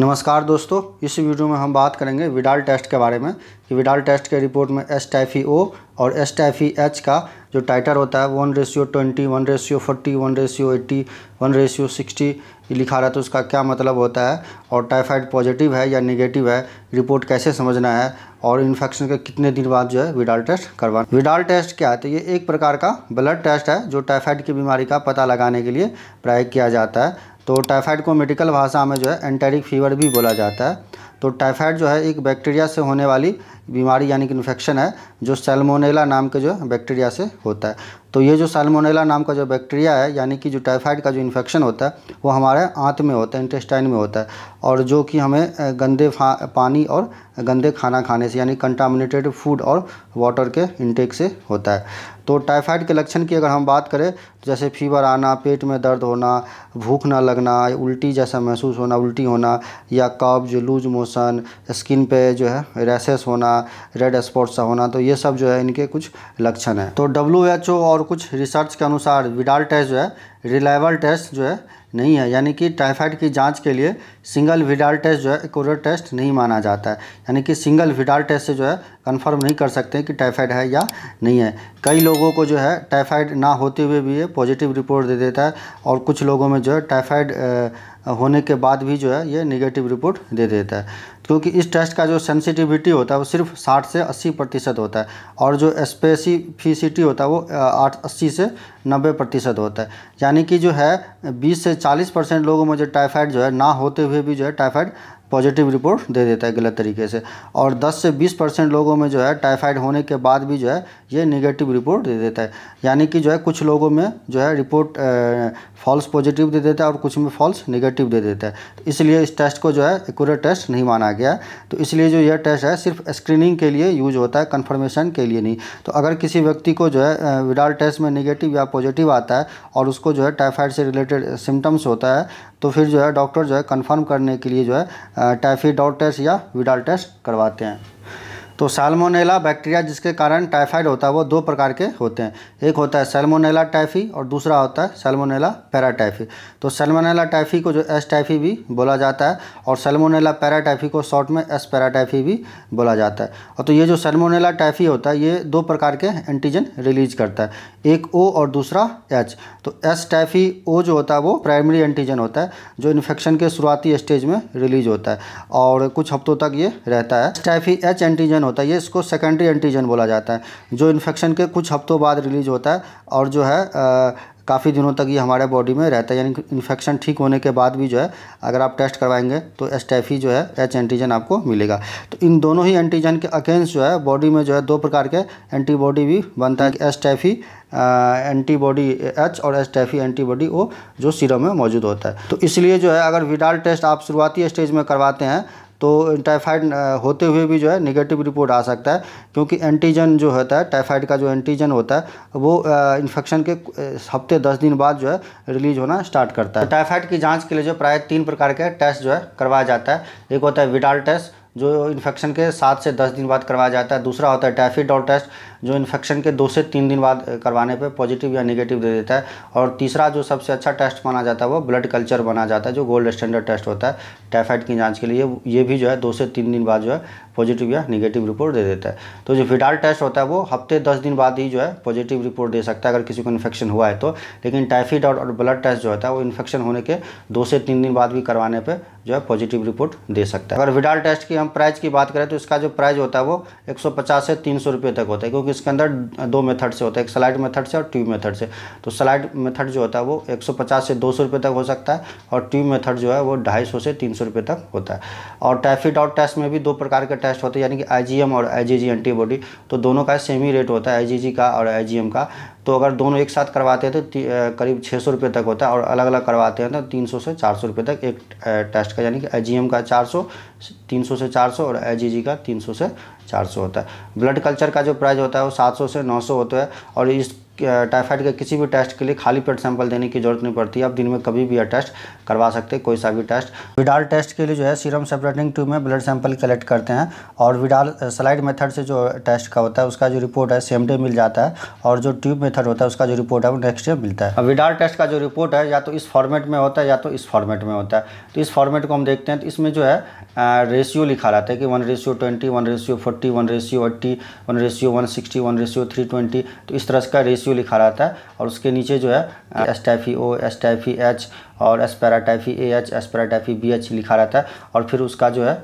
नमस्कार दोस्तों इस वीडियो में हम बात करेंगे विडाल टेस्ट के बारे में कि विडाल टेस्ट के रिपोर्ट में एस टाइफी ओ और एस टाइफी एच का जो टाइटर होता है one ratio twenty one ratio forty one ratio eighty one ratio sixty लिखा रहा है तो उसका क्या मतलब होता है और टाइफाइड पॉजिटिव है या निगेटिव है रिपोर्ट कैसे समझना है और इन्फेक्शन के कितने दिन बाद जो है विडाल टेस्ट करवाना विडाल टेस्ट क्या है तो ये एक प्रकार का ब्लड टेस्ट है जो टाइफाइड की बीमारी का पता लगाने के लिए प्राय किया जाता है तो टाइफाइड को मेडिकल भाषा में जो है एंटेरिक फीवर भी बोला जाता है तो टाइफाइड जो है एक बैक्टीरिया से होने वाली बीमारी यानी कि इन्फेक्शन है जो सेलमोनेला नाम के जो है बैक्टीरिया से होता है तो ये जो सेलमोनेला नाम का जो बैक्टीरिया है यानी कि जो टाइफाइड का जो इन्फेक्शन होता है वो हमारे आंत में होता है इंटेस्टाइन में होता है और जो कि हमें गंदे पानी और गंदे खाना खाने से यानी कंटामिनेटेड फूड और वाटर के इंटेक से होता है तो टाइफाइड के लक्षण की अगर हम बात करें तो जैसे फीवर आना पेट में दर्द होना भूख ना लगना उल्टी जैसा महसूस होना उल्टी होना या कब्ज लूज मोशन स्किन पे जो है रैसेस होना रेड स्पॉट सा होना तो ये सब जो है इनके कुछ लक्षण हैं तो डब्ल्यू और कुछ रिसर्च के अनुसार विडाल टेस्ट जो है रिलायबल टेस्ट जो है नहीं है यानी कि टाइफाइड की जांच के लिए सिंगल विडाल टेस्ट जो है एकोरेट टेस्ट नहीं माना जाता है यानी कि सिंगल विडाल टेस्ट से जो है कंफर्म नहीं कर सकते कि टाइफाइड है या नहीं है कई लोगों को जो है टाइफाइड ना होते हुए भी ये पॉजिटिव रिपोर्ट दे देता है और कुछ लोगों में जो है टाइफाइड होने के बाद भी जो है ये निगेटिव रिपोर्ट दे देता है क्योंकि इस टेस्ट का जो सेंसिटिविटी होता है वो सिर्फ 60 से 80 प्रतिशत होता है और जो स्पेसिफिसिटी होता है वो आठ अस्सी से 90 प्रतिशत होता है यानी कि जो है 20 से 40 परसेंट लोगों में जो टाइफाइड जो है ना होते हुए भी जो है टाइफाइड पॉजिटिव रिपोर्ट दे देता है गलत तरीके से और 10 से 20 परसेंट लोगों में जो है टाइफाइड होने के बाद भी जो है ये नेगेटिव रिपोर्ट दे देता है यानी कि जो है कुछ लोगों में जो है रिपोर्ट फॉल्स पॉजिटिव दे देता है और कुछ में फॉल्स नेगेटिव दे देता है तो इसलिए इस टेस्ट को जो है एकूरेट टेस्ट नहीं माना गया तो इसलिए जो यह टेस्ट है सिर्फ स्क्रीनिंग के लिए यूज होता है कन्फर्मेशन के लिए नहीं तो अगर किसी व्यक्ति को जो है विडाल टेस्ट में निगेटिव या पॉजिटिव आता है और उसको जो है टाइफाइड से रिलेटेड सिम्टम्स होता है तो फिर जो है डॉक्टर जो है कन्फर्म करने के लिए जो है टाइफी डॉट टेस्ट या विडाल टेस्ट करवाते हैं तो सैलमोनेला बैक्टीरिया जिसके कारण टाइफाइड होता है वो दो प्रकार के होते हैं एक होता है सेलमोनेला टाइफी और दूसरा होता है सेलमोनेला पैराटाइफी तो सेलमोनेला टाइफी को जो एस टाइफी भी बोला जाता है और सेलमोनेला पैराटाइफी को शॉर्ट में एस पैराटाइफी भी बोला जाता है और तो ये जो सेलमोनेला टाइफी होता है ये दो प्रकार के एंटीजन रिलीज करता है एक ओ और दूसरा एच तो एस टाइफी ओ जो होता है वो प्राइमरी एंटीजन होता है जो इन्फेक्शन के शुरुआती स्टेज में रिलीज होता है और कुछ हफ्तों तक ये रहता है S typhi H antigen antigen होता है ये इसको सेकेंडरी एंटीजन बोला जाता है जो इन्फेक्शन के कुछ हफ्तों बाद रिलीज होता है और जो है काफ़ी दिनों तक ये हमारे बॉडी में रहता है यानी इन्फेक्शन ठीक होने के बाद भी जो है अगर आप टेस्ट करवाएंगे तो एस्टेफी जो है एच एंटीजन आपको मिलेगा तो इन दोनों ही एंटीजन के अगेंस्ट जो है बॉडी में जो है दो प्रकार के एंटीबॉडी भी बनता है एस्टेफी एंटीबॉडी एच और एस्टेफी एंटीबॉडी वो जो सीरम में मौजूद होता है तो इसलिए जो है अगर विडाल टेस्ट आप शुरुआती स्टेज में करवाते हैं तो टाइफाइड होते हुए भी जो है निगेटिव रिपोर्ट आ सकता है क्योंकि एंटीजन जो होता है टाइफाइड का जो एंटीजन होता है वो इन्फेक्शन के हफ्ते दस दिन बाद जो है रिलीज होना स्टार्ट करता है टाइफाइड तो की जाँच के लिए जो प्राय तीन प्रकार के टेस्ट जो है करवाया जाता है एक होता है विडाल टेस्ट जो इन्फेक्शन के सात से दस दिन बाद करवाया जाता है दूसरा होता है टैफी डॉल टेस्ट जो इन्फेक्शन के दो से तीन दिन बाद करवाने पे पॉजिटिव या नेगेटिव दे देता है और तीसरा जो सबसे अच्छा टेस्ट माना जाता है वो ब्लड कल्चर माना जाता है जो गोल्ड स्टैंडर्ड टेस्ट होता है टाइफाइड की जाँच के लिए ये भी जो है दो से तीन दिन बाद जो है पॉजिटिव या निगेटिव रिपोर्ट दे देता है तो जो फिडाल टेस्ट होता है वो हफ्ते दस दिन बाद ही जो है पॉजिटिव रिपोर्ट दे सकता है अगर किसी को इन्फेक्शन हुआ है तो लेकिन टाइफिड और ब्लड टेस्ट जो होता है वो इन्फेक्शन होने के दो से तीन दिन बाद भी करवाने पर जो है पॉजिटिव रिपोर्ट दे सकता है अगर विडाल टेस्ट की हम प्राइस की बात करें तो इसका जो प्राइस होता है वो 150 से तीन सौ तक होता है क्योंकि इसके अंदर दो मेथड से होता है एक स्लाइड मेथड से और ट्यूब मेथड से तो स्लाइड मेथड जो होता है वो 150 से दो सौ तक हो सकता है और ट्यूब मेथड जो है वो ढाई से तीन सौ तक होता है और टैफी डॉट टेस्ट में भी दो प्रकार के टेस्ट होते हैं यानी कि आई और आई एंटीबॉडी तो दोनों का सेम ही रेट होता है आई का और आई का तो अगर दोनों एक साथ करवाते हैं तो करीब छः सौ रुपये तक होता है और अलग अलग करवाते हैं तो तीन सौ से चार सौ रुपये तक एक टेस्ट का यानी कि एजीएम का चार सौ तीन सौ से चार सौ और एजीजी का तीन सौ से चार सौ होता है ब्लड कल्चर का जो प्राइस होता है वो सात सौ से नौ सौ होता है और इस टाइफाइड के किसी भी टेस्ट के लिए खाली पेट सैंपल देने की जरूरत नहीं पड़ती आप दिन में कभी भी यह टेस्ट करवा सकते हैं कोई सा भी टेस्ट विडाल टेस्ट के लिए जो है सीरम सेपरेटिंग ट्यूब में ब्लड सैंपल कलेक्ट करते हैं और विडाल स्लाइड मेथड से जो टेस्ट का होता है उसका जो रिपोर्ट है सेम डे मिल जाता है और जो ट्यूब मेथड होता है उसका जो रिपोर्ट है वो नेक्स्ट डे मिलता है विडाल टेस्ट का जो रिपोर्ट है या तो इस फॉर्मेट में होता है या तो इस फॉर्मेट में होता है तो इस फॉर्मेट को हम देखते हैं तो इसमें जो है रेशियो लिखा रहता है कि one ratio twenty one ratio forty one ratio eighty one ratio one sixty one ratio three twenty तो इस तरह का रेशियो रेशियो लिखा रहता है और उसके नीचे जो है S typhi O S typhi H और S para typhi A H S para typhi B H लिखा रहता है और फिर उसका जो है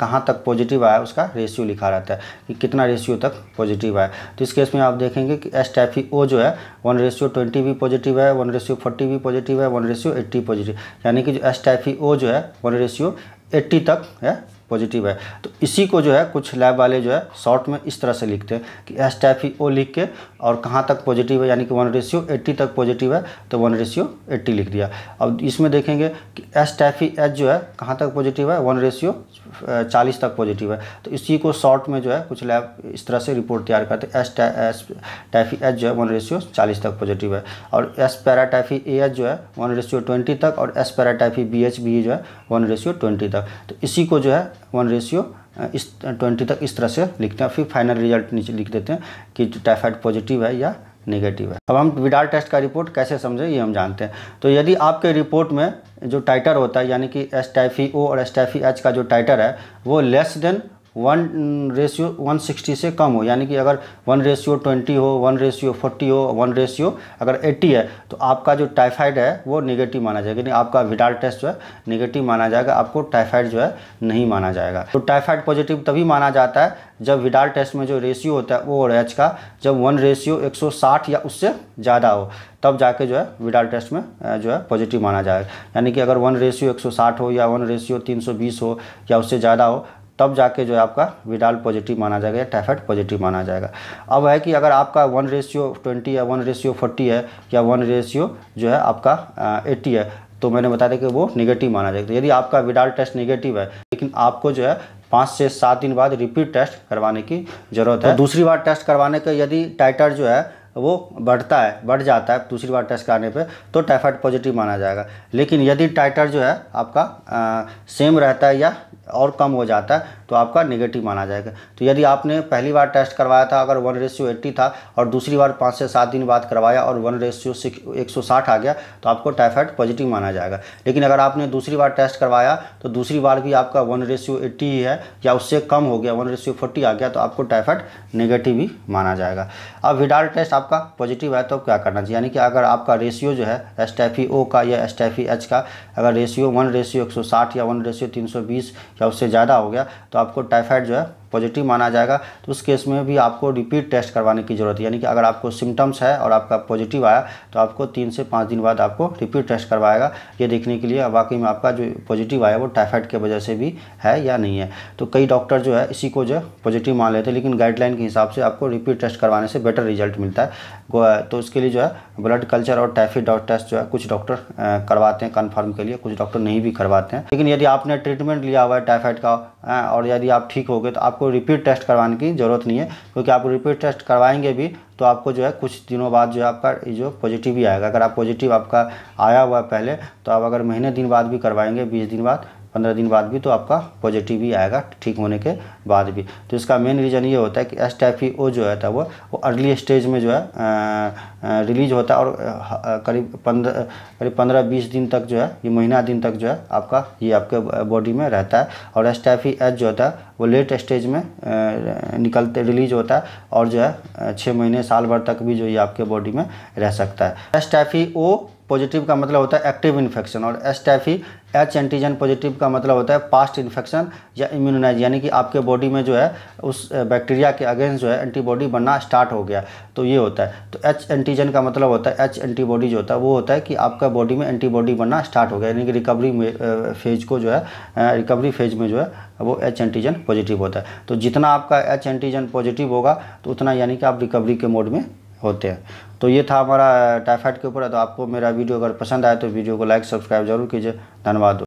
कहाँ तक पॉजिटिव आया उसका रेशियो लिखा रहता है कि कितना रेशियो तक पॉजिटिव आया तो इस केस में आप देखेंगे कि एस टाइफी ओ जो है वन रेशियो ट्वेंटी भी पॉजिटिव है वन रेशियो फोर्टी भी पॉजिटिव है वन रेशियो एट्टी पॉजिटिव यानी कि जो एस टाइफी ओ जो है वन रेशियो एट्टी तक है पॉजिटिव है तो इसी को जो है कुछ लैब वाले जो है शॉर्ट में इस तरह से लिखते हैं कि एस टाइप ही ओ लिख के और कहाँ तक पॉजिटिव है यानी कि वन रेशियो एट्टी तक पॉजिटिव है तो वन रेशियो एट्टी लिख दिया अब इसमें देखेंगे कि एस टाइप ही एच जो है कहाँ तक पॉजिटिव है वन रेशियो चालीस तक पॉजिटिव है तो इसी को शॉर्ट में जो है कुछ लैब इस तरह से रिपोर्ट तैयार करते एस एस टाइफी एच जो है वन रेशियो चालीस तक पॉजिटिव है और एस पैरा ए एच जो है वन रेशियो ट्वेंटी तक और S para B H B जो है वन रेशियो ट्वेंटी तक तो इसी को जो है वन रेशियो uh, इस ट्वेंटी uh, तक इस तरह से लिखते हैं फिर फाइनल रिजल्ट नीचे लिख देते हैं कि टाइफाइड पॉजिटिव है या नेगेटिव है अब हम विडाल टेस्ट का रिपोर्ट कैसे समझें ये हम जानते हैं तो यदि आपके रिपोर्ट में जो टाइटर होता है यानी कि एस टाइफी ओ और एस टाइफी एच का जो टाइटर है वो less than one ratio one sixty से कम हो यानी कि अगर वन रेशियो ट्वेंटी हो वन रेशियो फोर्टी हो वन रेशियो अगर एट्टी है तो आपका जो टाइफाइड है वो निगेटिव माना जाएगा यानी आपका विडाल टेस्ट जो है निगेटिव माना जाएगा आपको टाइफाइड जो है नहीं माना जाएगा तो टाइफाइड पॉजिटिव तभी माना जाता है जब विडाल टेस्ट में जो रेशियो होता है वो और एच का जब वन रेशियो साठ या उससे ज़्यादा हो तब जाके जो है विडाल टेस्ट में जो है पॉजिटिव माना जाएगा यानी कि अगर वन रेशियो साठ हो या वन रेशियो बीस हो या उससे ज़्यादा हो तब जाके जो है आपका विडाल पॉजिटिव माना जाएगा या टाइफाइड पॉजिटिव माना जाएगा अब है कि अगर आपका वन रेशियो ट्वेंटी या वन रेशियो फोर्टी है या वन रेशियो जो है आपका एट्टी है तो मैंने बता दिया कि वो निगेटिव माना जाएगा तो यदि आपका विडाल टेस्ट निगेटिव है लेकिन आपको जो है पाँच से सात दिन बाद रिपीट टेस्ट करवाने की जरूरत है तो दूसरी बार टेस्ट करवाने का यदि टाइटर जो है वो बढ़ता है बढ़ जाता है दूसरी बार टेस्ट कराने पे तो टाइफाइड पॉजिटिव माना जाएगा लेकिन यदि टाइटर जो है आपका आ, सेम रहता है या और कम हो जाता है तो आपका नेगेटिव माना जाएगा तो यदि आपने पहली बार टेस्ट करवाया था अगर वन रेशियो एट्टी था और दूसरी बार पाँच से सात दिन बाद करवाया और वन रेशियो एक सौ साठ आ गया तो आपको टाइफाइड पॉजिटिव माना जाएगा लेकिन अगर आपने दूसरी बार टेस्ट करवाया तो दूसरी बार भी आपका वन रेशियो एट्टी ही है या उससे कम हो गया वन रेशियो फोर्टी आ गया तो आपको टाइफाइड नेगेटिव ही माना जाएगा अब विडाल टेस्ट आपका पॉजिटिव है तो क्या करना चाहिए यानी कि अगर आपका रेशियो जो है एस ओ का या एस एच का अगर रेशियो वन रेशियो एक या वन रेशियो तीन या उससे ज़्यादा हो गया तो आपको टाइफाइड जो है पॉजिटिव माना जाएगा तो उस केस में भी आपको रिपीट टेस्ट करवाने की ज़रूरत है यानी कि अगर आपको सिम्टम्स है और आपका पॉजिटिव आया तो आपको तीन से पाँच दिन बाद आपको रिपीट टेस्ट करवाएगा ये देखने के लिए वाकई में आपका जो पॉजिटिव आया वो टाइफाइड की वजह से भी है या नहीं है तो कई डॉक्टर जो है इसी को जो पॉजिटिव मान लेते हैं लेकिन गाइडलाइन के हिसाब से आपको रिपीट टेस्ट करवाने से बेटर रिजल्ट मिलता है तो उसके लिए जो है ब्लड कल्चर और टाइफाइड टेस्ट जो है कुछ डॉक्टर करवाते हैं कन्फर्म के लिए कुछ डॉक्टर नहीं भी करवाते हैं लेकिन यदि आपने ट्रीटमेंट लिया हुआ है टाइफाइड का और यदि आप ठीक हो गए तो आपको रिपीट टेस्ट करवाने की ज़रूरत नहीं है क्योंकि आप रिपीट टेस्ट करवाएंगे भी तो आपको जो है कुछ दिनों बाद जो है आपका जो पॉजिटिव ही आएगा अगर आप पॉजिटिव आपका आया हुआ पहले तो आप अगर महीने दिन बाद भी करवाएंगे बीस दिन बाद पंद्रह दिन बाद भी तो आपका पॉजिटिव ही आएगा ठीक होने के बाद भी तो इसका मेन रीज़न ये होता है कि एस टाइप ओ जो है था वो वो अर्ली स्टेज में जो है रिलीज होता है और करीब पंद्रह करीब पंद्रह बीस दिन तक जो है ये महीना दिन तक जो है आपका ये आपके बॉडी में रहता है और एस टाइप एच जो होता है वो लेट स्टेज में निकलते रिलीज होता है और जो है छः महीने साल भर तक भी जो ये आपके बॉडी में रह सकता है एस्टैफी ओ पॉजिटिव का मतलब होता है एक्टिव इन्फेक्शन और एस्टैफी एच एंटीजन पॉजिटिव का मतलब होता है पास्ट इन्फेक्शन या इम्यूनाइज यानी कि आपके बॉडी में जो है उस बैक्टीरिया के अगेंस्ट जो है एंटीबॉडी बनना स्टार्ट हो गया तो ये होता है तो एच एंटीजन का मतलब होता है एच एंटीबॉडी जो होता है वो होता है कि आपका बॉडी में एंटीबॉडी बनना स्टार्ट हो गया यानी कि रिकवरी फेज को जो है रिकवरी फेज में जो है वो एच एंटीजन पॉजिटिव होता है तो जितना आपका एच एंटीजन पॉजिटिव होगा तो उतना यानी कि आप रिकवरी के मोड में होते हैं तो ये था हमारा टाइफाइड के ऊपर तो आपको मेरा वीडियो अगर पसंद आए तो वीडियो को लाइक सब्सक्राइब जरूर कीजिए धन्यवाद